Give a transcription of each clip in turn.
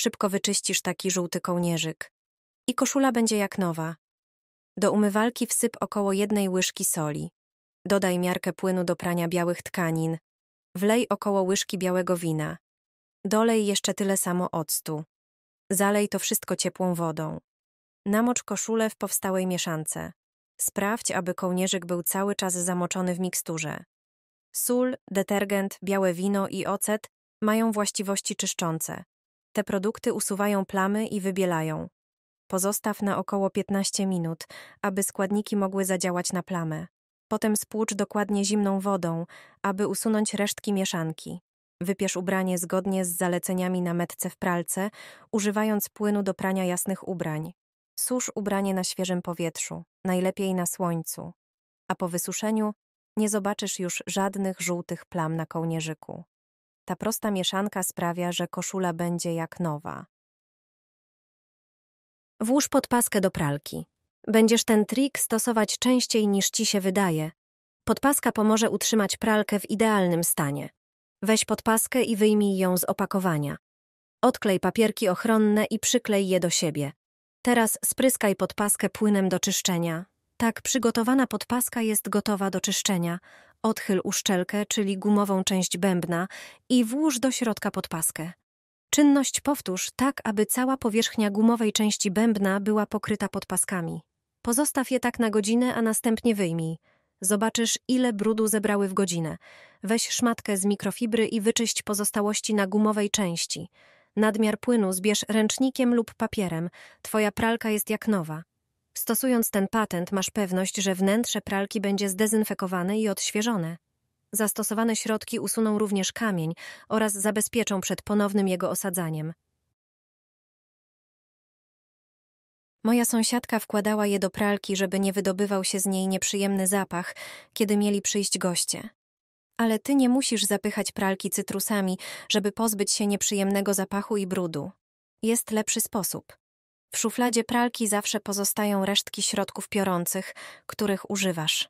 Szybko wyczyścisz taki żółty kołnierzyk. I koszula będzie jak nowa. Do umywalki wsyp około jednej łyżki soli. Dodaj miarkę płynu do prania białych tkanin. Wlej około łyżki białego wina. Dolej jeszcze tyle samo octu. Zalej to wszystko ciepłą wodą. Namocz koszulę w powstałej mieszance. Sprawdź, aby kołnierzyk był cały czas zamoczony w miksturze. Sól, detergent, białe wino i ocet mają właściwości czyszczące. Te produkty usuwają plamy i wybielają. Pozostaw na około 15 minut, aby składniki mogły zadziałać na plamę. Potem spłucz dokładnie zimną wodą, aby usunąć resztki mieszanki. Wypierz ubranie zgodnie z zaleceniami na metce w pralce, używając płynu do prania jasnych ubrań. Susz ubranie na świeżym powietrzu, najlepiej na słońcu. A po wysuszeniu nie zobaczysz już żadnych żółtych plam na kołnierzyku. Ta prosta mieszanka sprawia, że koszula będzie jak nowa. Włóż podpaskę do pralki. Będziesz ten trik stosować częściej niż ci się wydaje. Podpaska pomoże utrzymać pralkę w idealnym stanie. Weź podpaskę i wyjmij ją z opakowania. Odklej papierki ochronne i przyklej je do siebie. Teraz spryskaj podpaskę płynem do czyszczenia. Tak przygotowana podpaska jest gotowa do czyszczenia. Odchyl uszczelkę, czyli gumową część bębna i włóż do środka podpaskę. Czynność powtórz tak, aby cała powierzchnia gumowej części bębna była pokryta podpaskami. Pozostaw je tak na godzinę, a następnie wyjmij. Zobaczysz, ile brudu zebrały w godzinę. Weź szmatkę z mikrofibry i wyczyść pozostałości na gumowej części. Nadmiar płynu zbierz ręcznikiem lub papierem. Twoja pralka jest jak nowa. Stosując ten patent masz pewność, że wnętrze pralki będzie zdezynfekowane i odświeżone. Zastosowane środki usuną również kamień oraz zabezpieczą przed ponownym jego osadzaniem. Moja sąsiadka wkładała je do pralki, żeby nie wydobywał się z niej nieprzyjemny zapach, kiedy mieli przyjść goście. Ale ty nie musisz zapychać pralki cytrusami, żeby pozbyć się nieprzyjemnego zapachu i brudu. Jest lepszy sposób. W szufladzie pralki zawsze pozostają resztki środków piorących, których używasz.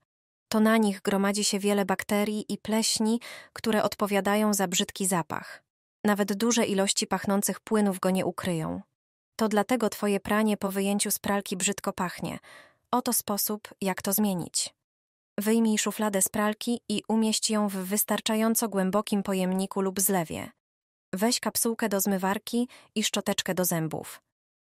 To na nich gromadzi się wiele bakterii i pleśni, które odpowiadają za brzydki zapach. Nawet duże ilości pachnących płynów go nie ukryją. To dlatego twoje pranie po wyjęciu z pralki brzydko pachnie. Oto sposób, jak to zmienić. Wyjmij szufladę z pralki i umieść ją w wystarczająco głębokim pojemniku lub zlewie. Weź kapsułkę do zmywarki i szczoteczkę do zębów.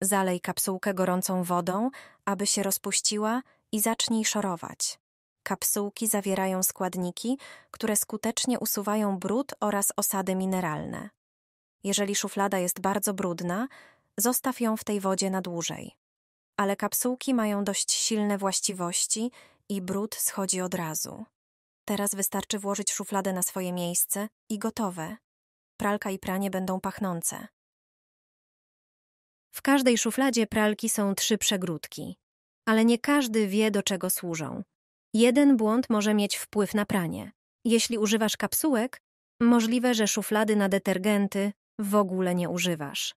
Zalej kapsułkę gorącą wodą, aby się rozpuściła i zacznij szorować. Kapsułki zawierają składniki, które skutecznie usuwają brud oraz osady mineralne. Jeżeli szuflada jest bardzo brudna, zostaw ją w tej wodzie na dłużej. Ale kapsułki mają dość silne właściwości i brud schodzi od razu. Teraz wystarczy włożyć szufladę na swoje miejsce i gotowe. Pralka i pranie będą pachnące. W każdej szufladzie pralki są trzy przegródki, ale nie każdy wie, do czego służą. Jeden błąd może mieć wpływ na pranie. Jeśli używasz kapsułek, możliwe, że szuflady na detergenty w ogóle nie używasz.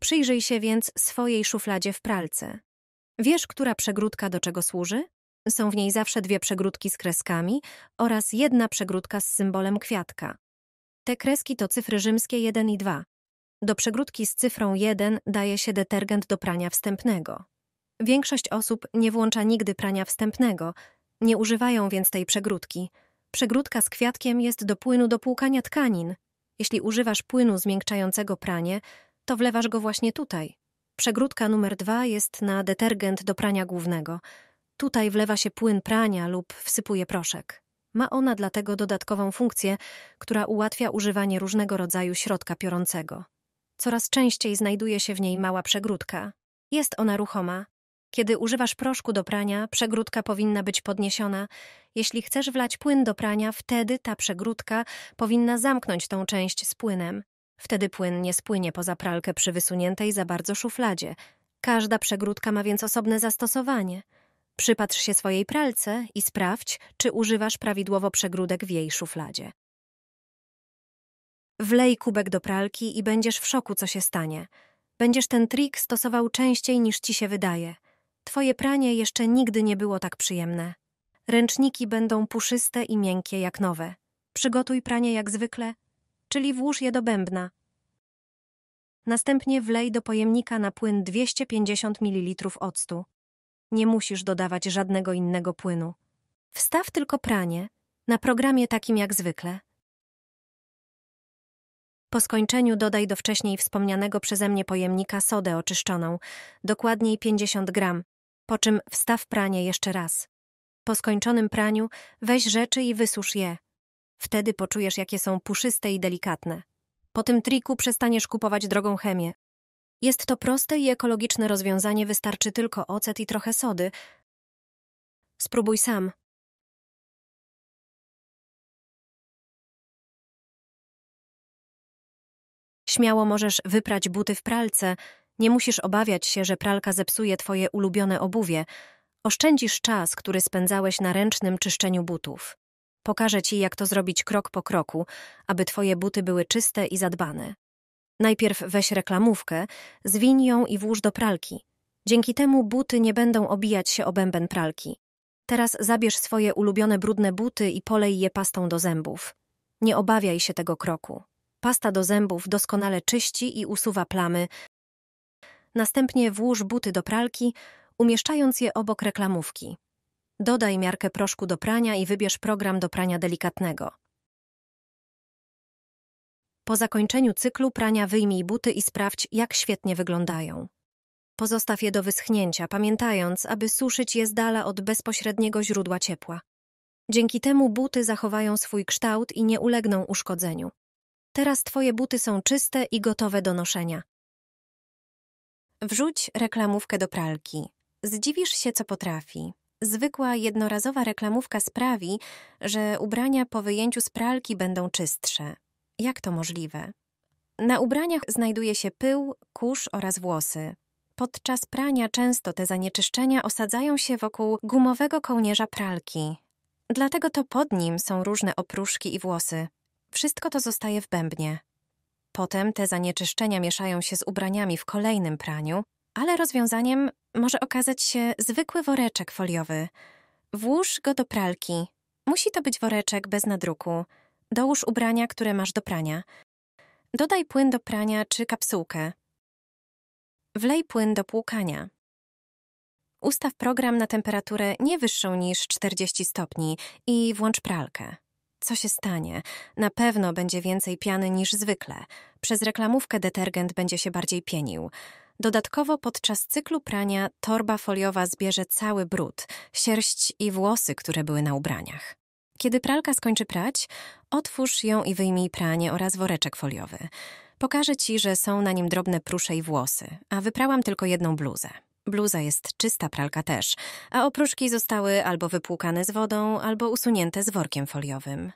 Przyjrzyj się więc swojej szufladzie w pralce. Wiesz, która przegródka do czego służy? Są w niej zawsze dwie przegródki z kreskami oraz jedna przegródka z symbolem kwiatka. Te kreski to cyfry rzymskie 1 i 2, do przegródki z cyfrą 1 daje się detergent do prania wstępnego. Większość osób nie włącza nigdy prania wstępnego, nie używają więc tej przegródki. Przegródka z kwiatkiem jest do płynu do płukania tkanin. Jeśli używasz płynu zmiękczającego pranie, to wlewasz go właśnie tutaj. Przegródka numer 2 jest na detergent do prania głównego. Tutaj wlewa się płyn prania lub wsypuje proszek. Ma ona dlatego dodatkową funkcję, która ułatwia używanie różnego rodzaju środka piorącego. Coraz częściej znajduje się w niej mała przegródka. Jest ona ruchoma. Kiedy używasz proszku do prania, przegródka powinna być podniesiona. Jeśli chcesz wlać płyn do prania, wtedy ta przegródka powinna zamknąć tą część z płynem. Wtedy płyn nie spłynie poza pralkę przy wysuniętej za bardzo szufladzie. Każda przegródka ma więc osobne zastosowanie. Przypatrz się swojej pralce i sprawdź, czy używasz prawidłowo przegródek w jej szufladzie. Wlej kubek do pralki i będziesz w szoku, co się stanie. Będziesz ten trik stosował częściej niż ci się wydaje. Twoje pranie jeszcze nigdy nie było tak przyjemne. Ręczniki będą puszyste i miękkie jak nowe. Przygotuj pranie jak zwykle, czyli włóż je do bębna. Następnie wlej do pojemnika na płyn 250 ml octu. Nie musisz dodawać żadnego innego płynu. Wstaw tylko pranie, na programie takim jak zwykle. Po skończeniu dodaj do wcześniej wspomnianego przeze mnie pojemnika sodę oczyszczoną, dokładniej 50 gram, po czym wstaw pranie jeszcze raz. Po skończonym praniu weź rzeczy i wysusz je. Wtedy poczujesz, jakie są puszyste i delikatne. Po tym triku przestaniesz kupować drogą chemię. Jest to proste i ekologiczne rozwiązanie, wystarczy tylko ocet i trochę sody. Spróbuj sam. Śmiało możesz wyprać buty w pralce, nie musisz obawiać się, że pralka zepsuje twoje ulubione obuwie. Oszczędzisz czas, który spędzałeś na ręcznym czyszczeniu butów. Pokażę ci, jak to zrobić krok po kroku, aby twoje buty były czyste i zadbane. Najpierw weź reklamówkę, zwiń ją i włóż do pralki. Dzięki temu buty nie będą obijać się o bęben pralki. Teraz zabierz swoje ulubione brudne buty i polej je pastą do zębów. Nie obawiaj się tego kroku. Pasta do zębów doskonale czyści i usuwa plamy. Następnie włóż buty do pralki, umieszczając je obok reklamówki. Dodaj miarkę proszku do prania i wybierz program do prania delikatnego. Po zakończeniu cyklu prania wyjmij buty i sprawdź, jak świetnie wyglądają. Pozostaw je do wyschnięcia, pamiętając, aby suszyć je z dala od bezpośredniego źródła ciepła. Dzięki temu buty zachowają swój kształt i nie ulegną uszkodzeniu. Teraz twoje buty są czyste i gotowe do noszenia. Wrzuć reklamówkę do pralki. Zdziwisz się, co potrafi. Zwykła, jednorazowa reklamówka sprawi, że ubrania po wyjęciu z pralki będą czystsze. Jak to możliwe? Na ubraniach znajduje się pył, kurz oraz włosy. Podczas prania często te zanieczyszczenia osadzają się wokół gumowego kołnierza pralki. Dlatego to pod nim są różne oprószki i włosy. Wszystko to zostaje w bębnie. Potem te zanieczyszczenia mieszają się z ubraniami w kolejnym praniu, ale rozwiązaniem może okazać się zwykły woreczek foliowy. Włóż go do pralki. Musi to być woreczek bez nadruku. Dołóż ubrania, które masz do prania. Dodaj płyn do prania czy kapsułkę. Wlej płyn do płukania. Ustaw program na temperaturę nie wyższą niż 40 stopni i włącz pralkę. Co się stanie? Na pewno będzie więcej piany niż zwykle. Przez reklamówkę detergent będzie się bardziej pienił. Dodatkowo podczas cyklu prania torba foliowa zbierze cały brud, sierść i włosy, które były na ubraniach. Kiedy pralka skończy prać, otwórz ją i wyjmij pranie oraz woreczek foliowy. Pokażę ci, że są na nim drobne prusze i włosy, a wyprałam tylko jedną bluzę. Bluza jest czysta, pralka też, a oprószki zostały albo wypłukane z wodą, albo usunięte z workiem foliowym.